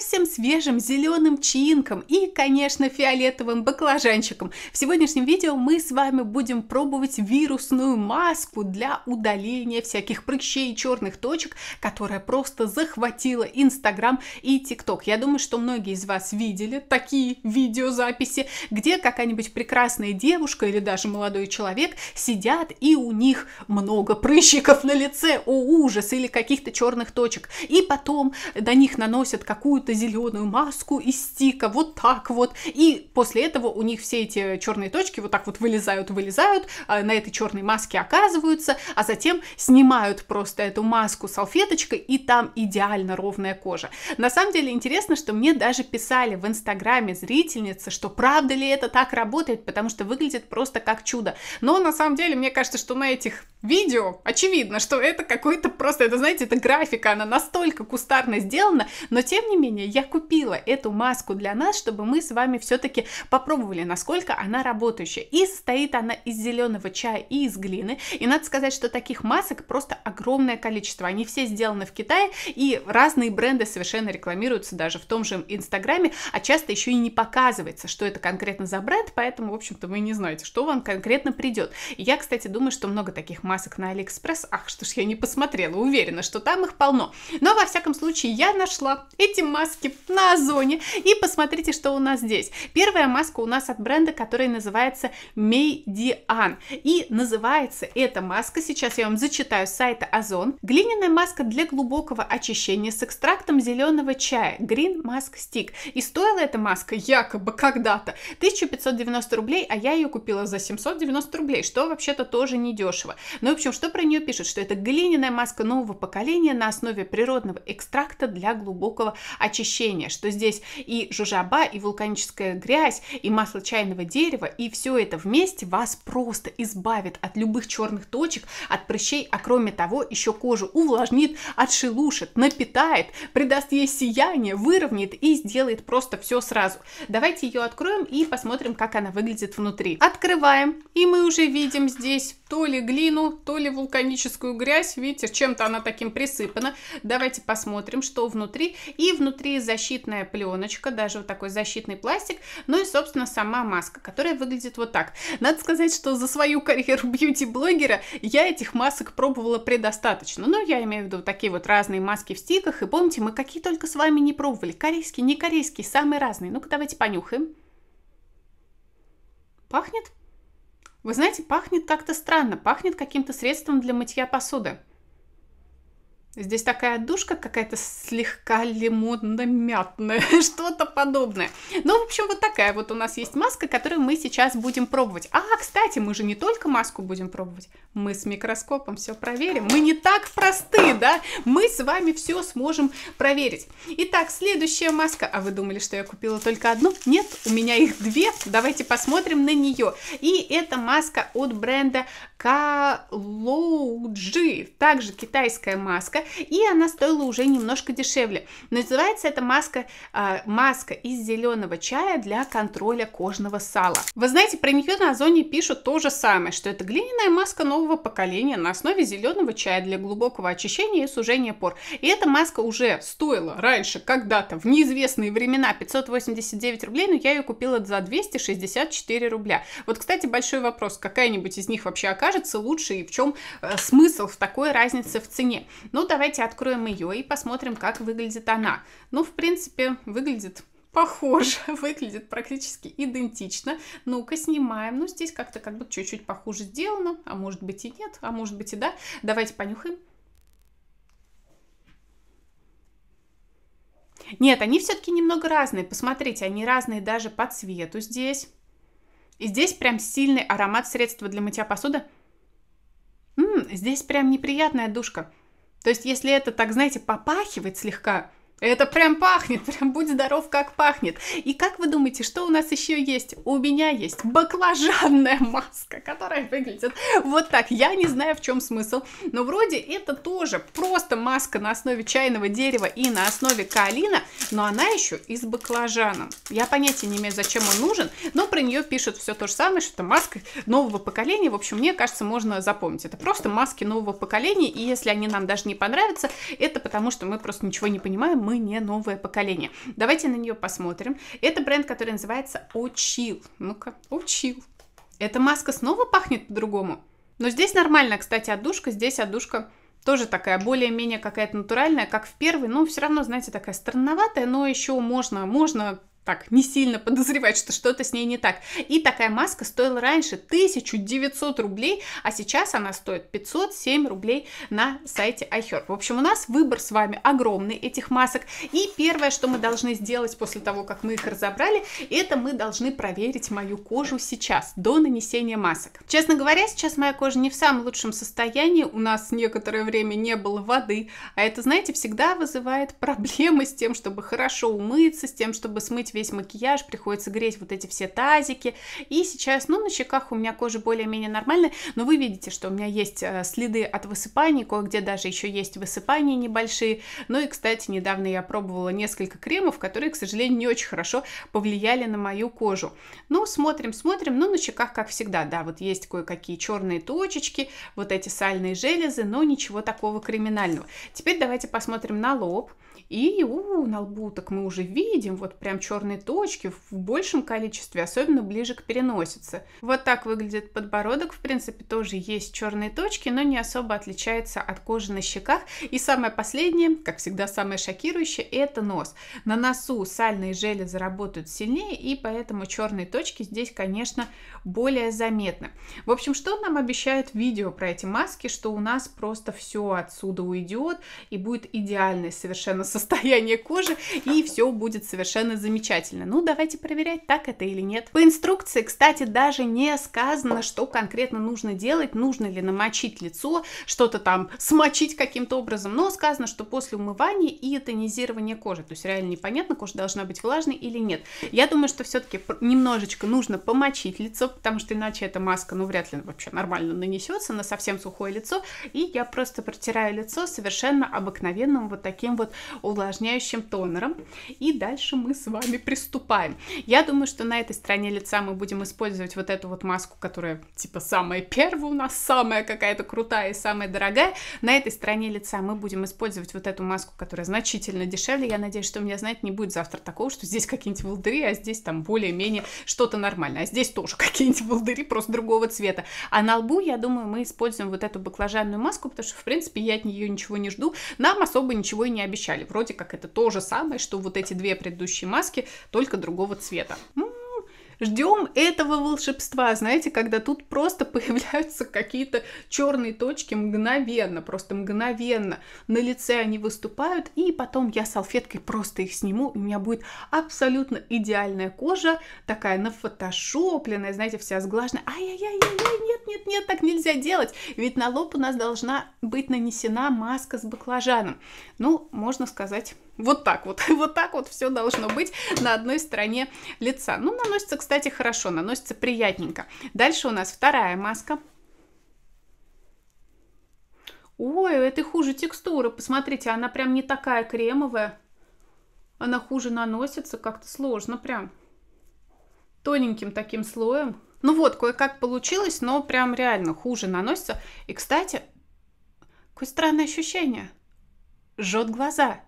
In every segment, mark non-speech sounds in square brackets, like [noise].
совсем свежим зеленым чинком и, конечно, фиолетовым баклажанчиком. В сегодняшнем видео мы с вами будем пробовать вирусную маску для удаления всяких прыщей и черных точек, которая просто захватила Инстаграм и ТикТок. Я думаю, что многие из вас видели такие видеозаписи, где какая-нибудь прекрасная девушка или даже молодой человек сидят и у них много прыщиков на лице, о ужас, или каких-то черных точек. И потом до них наносят какую-то зеленую маску из стика, вот так вот. И после этого у них все эти черные точки вот так вот вылезают, вылезают, а, на этой черной маске оказываются, а затем снимают просто эту маску салфеточкой, и там идеально ровная кожа. На самом деле интересно, что мне даже писали в инстаграме зрительницы, что правда ли это так работает, потому что выглядит просто как чудо. Но на самом деле мне кажется, что на этих видео, очевидно, что это какой-то просто, это, знаете, это графика, она настолько кустарно сделана, но тем не менее я купила эту маску для нас, чтобы мы с вами все-таки попробовали, насколько она работающая. И состоит она из зеленого чая и из глины, и надо сказать, что таких масок просто огромное количество, они все сделаны в Китае, и разные бренды совершенно рекламируются даже в том же Инстаграме, а часто еще и не показывается, что это конкретно за бренд, поэтому, в общем-то, вы не знаете, что вам конкретно придет. я, кстати, думаю, что много таких масок масок на Алиэкспресс. Ах, что ж я не посмотрела, уверена, что там их полно. Но, во всяком случае, я нашла эти маски на Озоне. И посмотрите, что у нас здесь. Первая маска у нас от бренда, который называется MediAn И называется эта маска, сейчас я вам зачитаю с сайта Озон. Глиняная маска для глубокого очищения с экстрактом зеленого чая. Green Mask Stick. И стоила эта маска якобы когда-то 1590 рублей, а я ее купила за 790 рублей, что вообще-то тоже недешево. Ну, в общем, что про нее пишут? Что это глиняная маска нового поколения на основе природного экстракта для глубокого очищения, что здесь и жужаба, и вулканическая грязь, и масло чайного дерева, и все это вместе вас просто избавит от любых черных точек, от прыщей, а кроме того еще кожу увлажнит, отшелушит, напитает, придаст ей сияние, выровняет и сделает просто все сразу. Давайте ее откроем и посмотрим, как она выглядит внутри. Открываем, и мы уже видим здесь то ли глину, то ли вулканическую грязь, видите, чем-то она таким присыпана. Давайте посмотрим, что внутри. И внутри защитная пленочка, даже вот такой защитный пластик, ну и, собственно, сама маска, которая выглядит вот так. Надо сказать, что за свою карьеру бьюти-блогера я этих масок пробовала предостаточно. Ну, я имею в виду такие вот разные маски в стиках, и помните, мы какие только с вами не пробовали, корейские, не корейские, самые разные. Ну-ка, давайте понюхаем. Пахнет? Вы знаете, пахнет как-то странно, пахнет каким-то средством для мытья посуды. Здесь такая душка какая-то слегка лимонно-мятная, [laughs] что-то подобное. Ну, в общем, вот такая вот у нас есть маска, которую мы сейчас будем пробовать. А, кстати, мы же не только маску будем пробовать, мы с микроскопом все проверим. Мы не так просты, да? Мы с вами все сможем проверить. Итак, следующая маска. А вы думали, что я купила только одну? Нет, у меня их две. Давайте посмотрим на нее. И это маска от бренда Калоуджи. Также китайская маска и она стоила уже немножко дешевле. Называется эта маска э, маска из зеленого чая для контроля кожного сала. Вы знаете, про нее на Озоне пишут то же самое, что это глиняная маска нового поколения на основе зеленого чая для глубокого очищения и сужения пор. И эта маска уже стоила раньше, когда-то, в неизвестные времена, 589 рублей, но я ее купила за 264 рубля. Вот, кстати, большой вопрос, какая-нибудь из них вообще окажется лучше и в чем э, смысл в такой разнице в цене? Ну да, давайте откроем ее и посмотрим, как выглядит она. Ну, в принципе, выглядит похоже, [laughs] выглядит практически идентично. Ну-ка, снимаем. Ну, здесь как-то как бы чуть-чуть похуже сделано, а может быть и нет, а может быть и да. Давайте понюхаем. Нет, они все-таки немного разные. Посмотрите, они разные даже по цвету здесь. И здесь прям сильный аромат средства для мытья посуды. М -м, здесь прям неприятная душка. То есть, если это так, знаете, попахивает слегка, это прям пахнет, [laughs] прям будь здоров, как пахнет. И как вы думаете, что у нас еще есть? У меня есть баклажанная [laughs] маска, которая выглядит вот так. Я не знаю, в чем смысл, но вроде это тоже просто маска на основе чайного дерева и на основе калина, но она еще из с Я понятия не имею, зачем он нужен, но про нее пишут все то же самое, что это маска нового поколения. В общем, мне кажется, можно запомнить. Это просто маски нового поколения, и если они нам даже не понравятся, это потому, что мы просто ничего не понимаем, мы не новое поколение. Давайте на нее посмотрим. Это бренд, который называется Очил. Ну-ка, Очил. Эта маска снова пахнет по-другому. Но здесь нормально, кстати, отдушка, здесь отдушка тоже такая более-менее какая-то натуральная, как в первой, но ну, все равно, знаете, такая странноватая, но еще можно, можно так не сильно подозревать, что что-то с ней не так. И такая маска стоила раньше 1900 рублей, а сейчас она стоит 507 рублей на сайте iHerb. В общем, у нас выбор с вами огромный этих масок. И первое, что мы должны сделать после того, как мы их разобрали, это мы должны проверить мою кожу сейчас, до нанесения масок. Честно говоря, сейчас моя кожа не в самом лучшем состоянии, у нас некоторое время не было воды, а это, знаете, всегда вызывает [laughs] проблемы с тем, чтобы хорошо умыться, с тем, чтобы смыть весь макияж, приходится греть вот эти все тазики. И сейчас, ну, на щеках у меня кожа более-менее нормальная, но вы видите, что у меня есть э, следы от высыпаний, кое-где даже еще есть высыпания небольшие. Ну и, кстати, недавно я пробовала несколько кремов, которые, к сожалению, не очень хорошо повлияли на мою кожу. Ну, смотрим, смотрим, ну, на щеках, как всегда, да, вот есть кое-какие черные точечки, вот эти сальные железы, но ничего такого криминального. Теперь давайте посмотрим на лоб. И у, на лбу так мы уже видим вот прям черный черные точки в большем количестве, особенно ближе к переносице. Вот так выглядит подбородок. В принципе, тоже есть черные точки, но не особо отличается от кожи на щеках. И самое последнее, как всегда, самое шокирующее, это нос. На носу сальные железы работают сильнее, и поэтому черные точки здесь, конечно, более заметны. В общем, что нам обещает видео про эти маски, что у нас просто все отсюда уйдет, и будет идеальное совершенно [laughs] состояние кожи, и все будет совершенно замечательно замечательно. Ну, давайте проверять, так это или нет. По инструкции, кстати, даже не сказано, что конкретно нужно делать, нужно ли намочить лицо, что-то там смочить каким-то образом, но сказано, что после умывания и тонизирования кожи, то есть реально непонятно, кожа должна быть влажной или нет. Я думаю, что все-таки немножечко нужно помочить лицо, потому что иначе эта маска, ну, вряд ли вообще нормально нанесется на совсем сухое лицо, и я просто протираю лицо совершенно обыкновенным вот таким вот увлажняющим тонером, и дальше мы с вами пошли, приступаем. Я думаю, что на этой стороне лица мы будем использовать вот эту вот маску, которая типа самая первая у нас, самая какая-то крутая и самая дорогая. На этой стороне лица мы будем использовать вот эту маску, которая значительно дешевле. Я надеюсь, что у меня, знаете, не будет завтра такого, что здесь какие-нибудь волдыри, а здесь там более-менее что-то нормальное. А здесь тоже [laughs] какие-нибудь волдыри, просто другого цвета. А на лбу, я думаю, мы используем вот эту баклажанную маску, потому что, в принципе, я от нее ничего не жду. Нам особо ничего и не обещали. Вроде как это то же самое, что вот эти две предыдущие маски, только другого цвета. Ждем этого волшебства, знаете, когда тут просто появляются какие-то черные точки мгновенно, просто мгновенно. На лице они выступают, и потом я салфеткой просто их сниму, у меня будет абсолютно идеальная кожа, такая нафотошопленная, знаете, вся сглаженная. Ай-яй-яй-яй, нет, нет, нет, так нельзя делать, ведь на лоб у нас должна быть нанесена маска с баклажаном. Ну, можно сказать, вот так вот, [laughs] вот так вот все должно быть на одной стороне лица. Ну, наносится, кстати, хорошо, наносится приятненько. Дальше у нас вторая маска. Ой, это хуже текстуры. Посмотрите, она прям не такая кремовая. Она хуже наносится, как-то сложно прям. Тоненьким таким слоем. Ну вот, кое-как получилось, но прям реально хуже наносится. И, кстати, какое странное ощущение. Жжет глаза.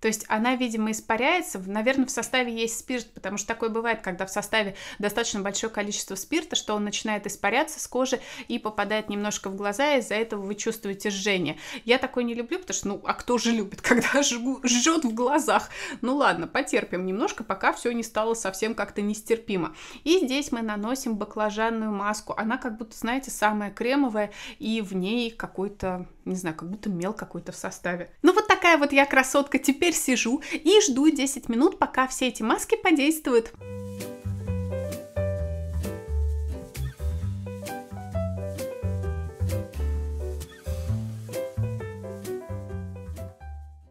То есть она, видимо, испаряется. Наверное, в составе есть спирт, потому что такое бывает, когда в составе достаточно большое количество спирта, что он начинает испаряться с кожи и попадает немножко в глаза, и из-за этого вы чувствуете жжение. Я такое не люблю, потому что, ну, а кто же любит, [laughs] когда жжет в глазах? Ну ладно, потерпим немножко, пока все не стало совсем как-то нестерпимо. И здесь мы наносим баклажанную маску. Она как будто, знаете, самая кремовая, и в ней какой-то, не знаю, как будто мел какой-то в составе. Ну вот такая вот я красотка теперь сижу и жду 10 минут, пока все эти маски подействуют.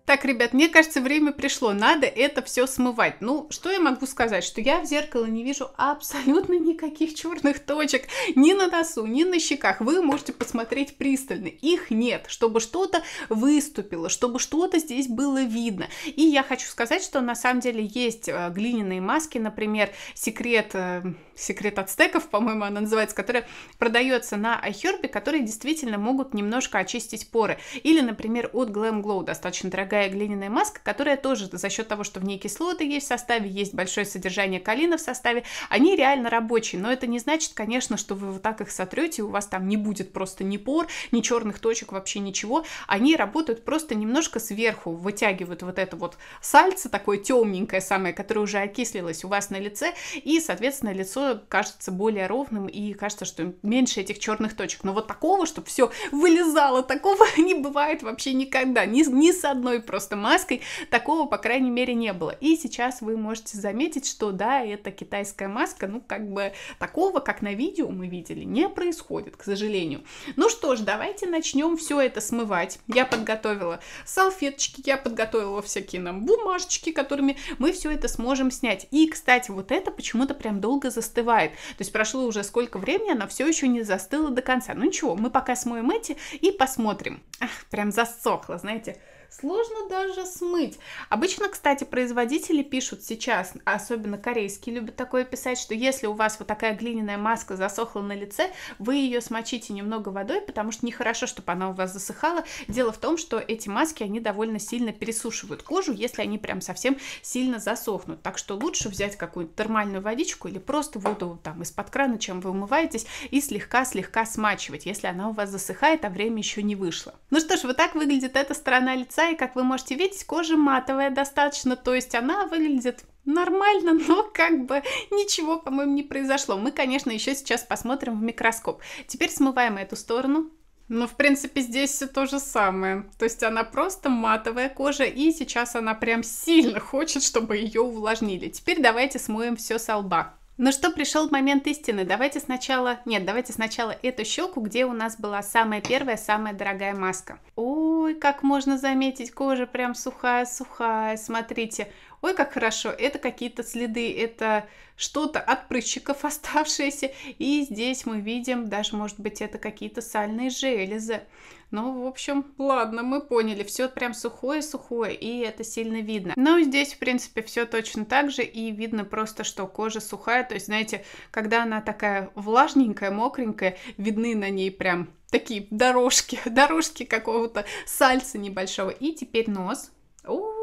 Так, ребят, мне кажется, время пришло. Надо это все смывать. Ну, что я могу сказать? Что я в зеркало не вижу абсолютно никаких черных точек. Ни на носу, ни на щеках. Вы можете посмотреть пристально. Их нет. Чтобы что-то выступило, чтобы что-то здесь было видно. И я хочу сказать, что на самом деле есть э, глиняные маски. Например, секрет э, секрет ацтеков, по-моему, она называется, которая продается на iHerb, которые действительно могут немножко очистить поры. Или, например, от Glam Glow, достаточно дорогая такая глиняная маска, которая тоже за счет того, что в ней кислоты есть в составе, есть большое содержание калина в составе, они реально рабочие, но это не значит, конечно, что вы вот так их сотрете, у вас там не будет просто ни пор, ни черных точек, вообще ничего, они работают просто немножко сверху, вытягивают вот это вот сальце такое темненькое самое, которое уже окислилось у вас на лице, и, соответственно, лицо кажется более ровным, и кажется, что меньше этих черных точек, но вот такого, чтобы все вылезало, такого [laughs] не бывает вообще никогда, ни, ни с одной просто маской. Такого, по крайней мере, не было. И сейчас вы можете заметить, что да, это китайская маска, ну как бы такого, как на видео мы видели, не происходит, к сожалению. Ну что ж, давайте начнем все это смывать. Я подготовила салфеточки, я подготовила всякие нам бумажечки, которыми мы все это сможем снять. И, кстати, вот это почему-то прям долго застывает. То есть прошло уже сколько времени, она все еще не застыла до конца. Ну ничего, мы пока смоем эти и посмотрим. Ах, прям засохло, знаете сложно даже смыть. Обычно, кстати, производители пишут сейчас, особенно корейские, любят такое писать, что если у вас вот такая глиняная маска засохла на лице, вы ее смочите немного водой, потому что нехорошо, чтобы она у вас засыхала. Дело в том, что эти маски, они довольно сильно пересушивают кожу, если они прям совсем сильно засохнут. Так что лучше взять какую-нибудь термальную водичку или просто воду там из-под крана, чем вы умываетесь, и слегка-слегка смачивать, если она у вас засыхает, а время еще не вышло. Ну что ж, вот так выглядит эта сторона лица лица, и как вы можете видеть, кожа матовая достаточно, то есть она выглядит нормально, [laughs] но как бы ничего, по-моему, не произошло. Мы, конечно, еще сейчас посмотрим в микроскоп. Теперь смываем эту сторону. Ну, в принципе, здесь все то же самое. То есть она просто матовая кожа, и сейчас она прям сильно [laughs] хочет, чтобы ее увлажнили. Теперь давайте смоем все со лба. Ну что, пришел момент истины. Давайте сначала... Нет, давайте сначала эту щеку, где у нас была самая первая, самая дорогая маска. Ой, как можно заметить, кожа прям сухая-сухая. Смотрите, ой, как хорошо, это какие-то следы, это что-то от прыщиков оставшееся, и здесь мы видим, даже, может быть, это какие-то сальные железы. Ну, в общем, ладно, мы поняли, все прям сухое-сухое, и это сильно видно. Но здесь, в принципе, все точно так же, и видно просто, что кожа сухая, то есть, знаете, когда она такая влажненькая, мокренькая, видны на ней прям такие дорожки, [laughs] дорожки какого-то сальца небольшого. И теперь нос. О,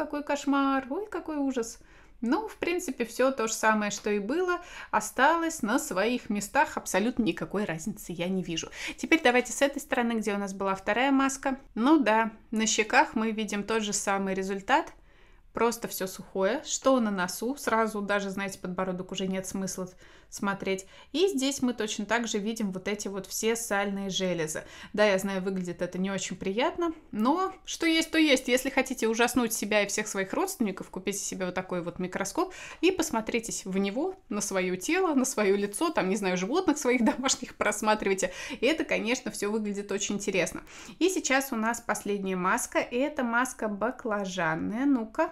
какой кошмар, ой, какой ужас. Ну, в принципе, все то же самое, что и было, осталось на своих местах. Абсолютно никакой разницы я не вижу. Теперь давайте с этой стороны, где у нас была вторая маска. Ну да, на щеках мы видим тот же самый результат. Просто все сухое. Что на носу? Сразу даже, знаете, подбородок уже нет смысла смотреть. И здесь мы точно так же видим вот эти вот все сальные железы. Да, я знаю, выглядит это не очень приятно, но что есть, то есть. Если хотите ужаснуть себя и всех своих родственников, купите себе вот такой вот микроскоп и посмотритесь в него, на свое тело, на свое лицо, там, не знаю, животных своих [laughs] домашних просматривайте. И это, конечно, все выглядит очень интересно. И сейчас у нас последняя маска, и это маска баклажанная. Ну-ка,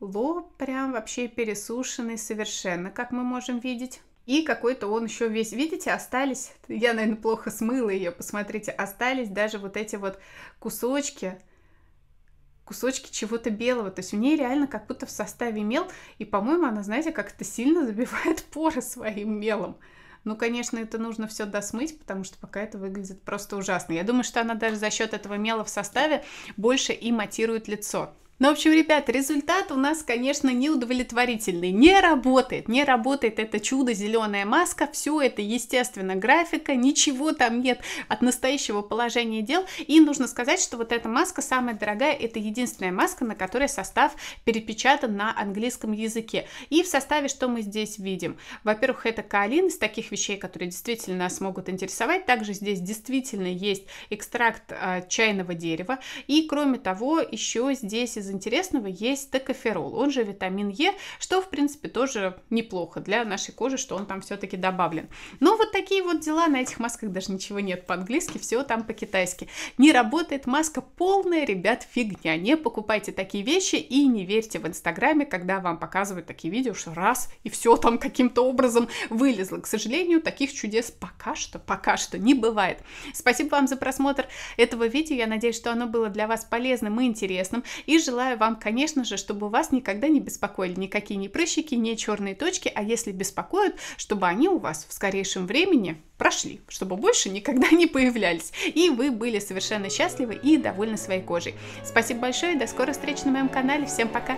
Лоб прям вообще пересушенный совершенно, как мы можем видеть. И какой-то он еще весь, видите, остались, я, наверное, плохо смыла ее, посмотрите, остались даже вот эти вот кусочки, кусочки чего-то белого. То есть у ней реально как будто в составе мел, и, по-моему, она, знаете, как-то сильно [laughs] забивает поры своим мелом. Ну, конечно, это нужно все досмыть, потому что пока это выглядит просто ужасно. Я думаю, что она даже за счет этого мела в составе больше и матирует лицо. Ну, в общем, ребят, результат у нас, конечно, неудовлетворительный. Не работает, не работает это чудо зеленая маска. Все это, естественно, графика, ничего там нет от настоящего положения дел. И нужно сказать, что вот эта маска самая дорогая, это единственная маска, на которой состав перепечатан на английском языке. И в составе что мы здесь видим? Во-первых, это каолин из таких вещей, которые действительно нас могут интересовать. Также здесь действительно есть экстракт э, чайного дерева. И кроме того, еще здесь из из интересного есть токоферол, он же витамин Е, что, в принципе, тоже неплохо для нашей кожи, что он там все-таки добавлен. Но ну, вот такие вот дела, на этих масках даже ничего нет по-английски, все там по-китайски. Не работает маска, полная, ребят, фигня. Не покупайте такие вещи и не верьте в Инстаграме, когда вам показывают такие видео, что раз и все там каким-то образом вылезло. К сожалению, таких чудес пока что, пока что не бывает. Спасибо вам за просмотр этого видео, я надеюсь, что оно было для вас полезным и интересным, и желаю желаю вам, конечно же, чтобы вас никогда не беспокоили никакие ни прыщики, ни черные точки, а если беспокоят, чтобы они у вас в скорейшем времени прошли, чтобы больше никогда не появлялись, и вы были совершенно счастливы и довольны своей кожей. Спасибо большое, до скорых встреч на моем канале, всем пока!